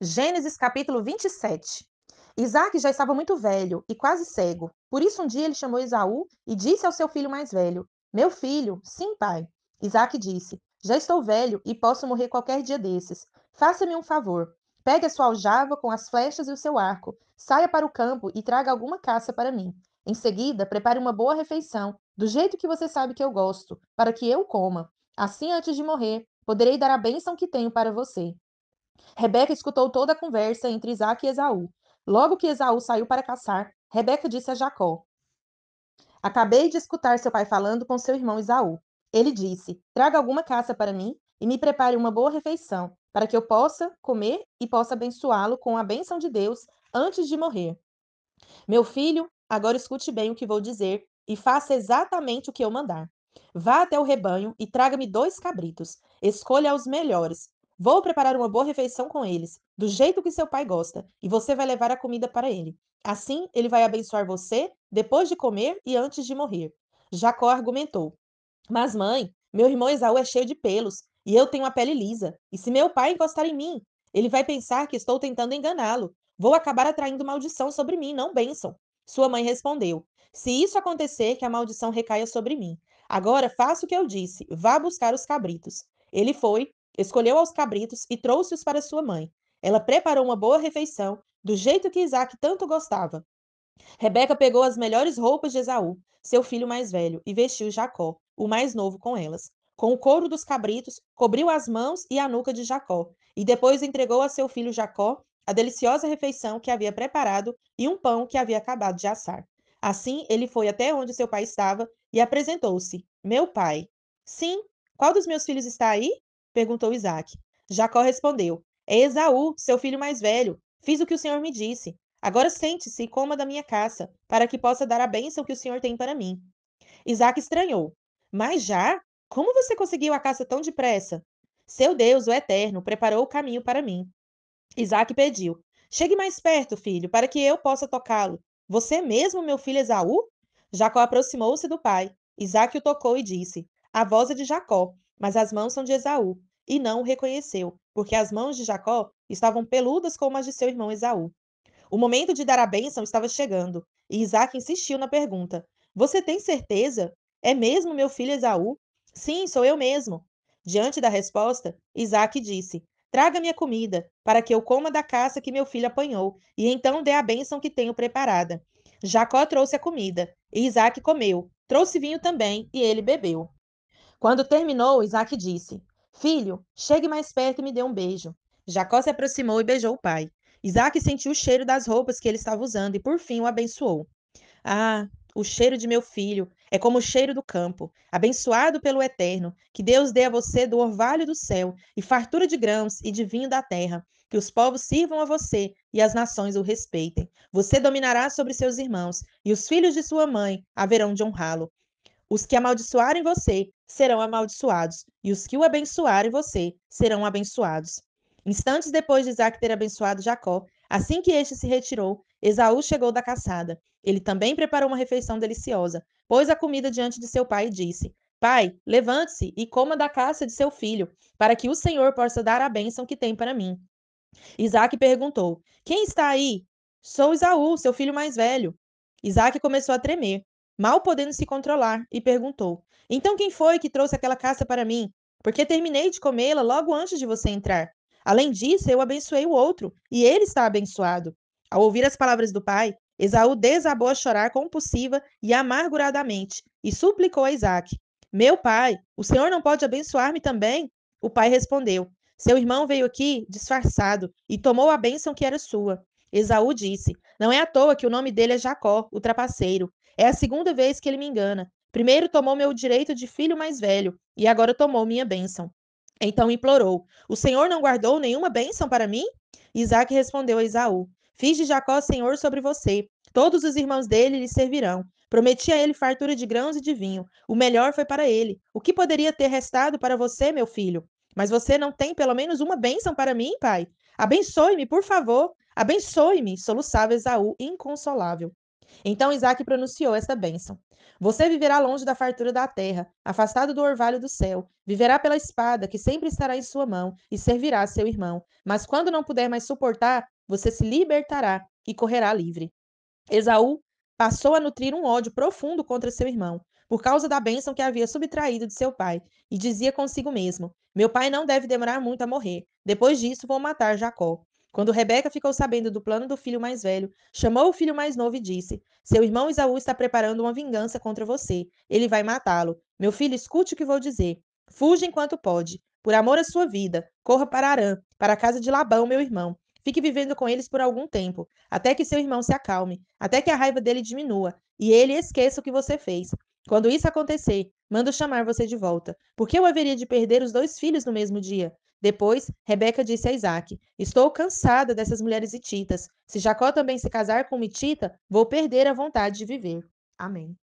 Gênesis capítulo 27. Isaac já estava muito velho e quase cego. Por isso, um dia ele chamou Esaú e disse ao seu filho mais velho: Meu filho, sim, pai. Isaac disse: Já estou velho e posso morrer qualquer dia desses. Faça-me um favor. Pegue a sua aljava com as flechas e o seu arco. Saia para o campo e traga alguma caça para mim. Em seguida, prepare uma boa refeição, do jeito que você sabe que eu gosto, para que eu coma. Assim, antes de morrer, poderei dar a bênção que tenho para você. Rebeca escutou toda a conversa entre Isaac e Esaú. Logo que Esaú saiu para caçar, Rebeca disse a Jacó: Acabei de escutar seu pai falando com seu irmão Esaú. Ele disse: Traga alguma caça para mim e me prepare uma boa refeição, para que eu possa comer e possa abençoá-lo com a bênção de Deus antes de morrer. Meu filho, agora escute bem o que vou dizer e faça exatamente o que eu mandar. Vá até o rebanho e traga-me dois cabritos. Escolha os melhores, Vou preparar uma boa refeição com eles, do jeito que seu pai gosta, e você vai levar a comida para ele. Assim, ele vai abençoar você depois de comer e antes de morrer. Jacó argumentou: Mas, mãe, meu irmão Esaú é cheio de pelos, e eu tenho a pele lisa, e se meu pai encostar em mim, ele vai pensar que estou tentando enganá-lo. Vou acabar atraindo maldição sobre mim, não bênção. Sua mãe respondeu: Se isso acontecer, que a maldição recaia sobre mim. Agora faça o que eu disse, vá buscar os cabritos. Ele foi Escolheu aos cabritos e trouxe-os para sua mãe. Ela preparou uma boa refeição, do jeito que Isaac tanto gostava. Rebeca pegou as melhores roupas de Esaú, seu filho mais velho, e vestiu Jacó, o mais novo, com elas. Com o couro dos cabritos, cobriu as mãos e a nuca de Jacó, e depois entregou a seu filho Jacó a deliciosa refeição que havia preparado e um pão que havia acabado de assar. Assim, ele foi até onde seu pai estava e apresentou-se: Meu pai. Sim, qual dos meus filhos está aí? Perguntou Isaac. Jacó respondeu: É Esaú, seu filho mais velho. Fiz o que o senhor me disse. Agora sente-se e coma da minha caça, para que possa dar a bênção que o senhor tem para mim. Isaac estranhou. Mas já? Como você conseguiu a caça tão depressa? Seu Deus, o Eterno, preparou o caminho para mim. Isaac pediu: Chegue mais perto, filho, para que eu possa tocá-lo. Você mesmo, meu filho Esaú? Jacó aproximou-se do pai. Isaac o tocou e disse: A voz é de Jacó, mas as mãos são de Esaú e não o reconheceu, porque as mãos de Jacó estavam peludas como as de seu irmão Esaú. O momento de dar a bênção estava chegando, e Isaac insistiu na pergunta: Você tem certeza? É mesmo meu filho Esaú? Sim, sou eu mesmo. Diante da resposta, Isaac disse: Traga-me a comida, para que eu coma da caça que meu filho apanhou, e então dê a bênção que tenho preparada. Jacó trouxe a comida, e Isaac comeu. Trouxe vinho também, e ele bebeu. Quando terminou, Isaac disse: Filho, chegue mais perto e me dê um beijo. Jacó se aproximou e beijou o pai. Isaac sentiu o cheiro das roupas que ele estava usando e, por fim, o abençoou. Ah, o cheiro de meu filho é como o cheiro do campo, abençoado pelo Eterno, que Deus dê a você do orvalho do céu e fartura de grãos e de vinho da terra, que os povos sirvam a você e as nações o respeitem. Você dominará sobre seus irmãos, e os filhos de sua mãe haverão de honrá-lo. Os que amaldiçoarem você serão amaldiçoados, e os que o abençoarem você serão abençoados. Instantes depois de Isaac ter abençoado Jacó, assim que este se retirou, Esaú chegou da caçada. Ele também preparou uma refeição deliciosa, pôs a comida diante de seu pai e disse: Pai, levante-se e coma da caça de seu filho, para que o Senhor possa dar a bênção que tem para mim. Isaac perguntou: Quem está aí? Sou Esaú, seu filho mais velho. Isaac começou a tremer mal podendo se controlar, e perguntou: Então quem foi que trouxe aquela caça para mim? Porque terminei de comê-la logo antes de você entrar. Além disso, eu abençoei o outro, e ele está abençoado. Ao ouvir as palavras do pai, Esaú desabou a chorar compulsiva e amarguradamente, e suplicou a Isaac: Meu pai, o senhor não pode abençoar-me também? O pai respondeu: Seu irmão veio aqui disfarçado e tomou a bênção que era sua. Esaú disse: Não é à toa que o nome dele é Jacó, o trapaceiro. É a segunda vez que ele me engana. Primeiro tomou meu direito de filho mais velho, e agora tomou minha bênção. Então implorou: O Senhor não guardou nenhuma bênção para mim? Isaac respondeu a Esaú: Fiz de Jacó senhor sobre você. Todos os irmãos dele lhe servirão. Prometi a ele fartura de grãos e de vinho. O melhor foi para ele. O que poderia ter restado para você, meu filho? Mas você não tem pelo menos uma bênção para mim, pai? Abençoe-me, por favor. Abençoe-me, soluçava Esaú, inconsolável. Então Isaac pronunciou esta bênção: Você viverá longe da fartura da terra, afastado do orvalho do céu, viverá pela espada, que sempre estará em sua mão, e servirá a seu irmão. Mas quando não puder mais suportar, você se libertará e correrá livre. Esaú passou a nutrir um ódio profundo contra seu irmão, por causa da bênção que havia subtraído de seu pai, e dizia consigo mesmo: Meu pai não deve demorar muito a morrer. Depois disso, vou matar Jacó. Quando Rebeca ficou sabendo do plano do filho mais velho, chamou o filho mais novo e disse: Seu irmão Isaú está preparando uma vingança contra você. Ele vai matá-lo. Meu filho, escute o que vou dizer. Fuja enquanto pode. Por amor à sua vida, corra para Arã, para a casa de Labão, meu irmão. Fique vivendo com eles por algum tempo, até que seu irmão se acalme, até que a raiva dele diminua e ele esqueça o que você fez. Quando isso acontecer, mando chamar você de volta, porque eu haveria de perder os dois filhos no mesmo dia. Depois, Rebeca disse a Isaac: Estou cansada dessas mulheres hititas. Se Jacó também se casar com uma hitita, vou perder a vontade de viver. Amém.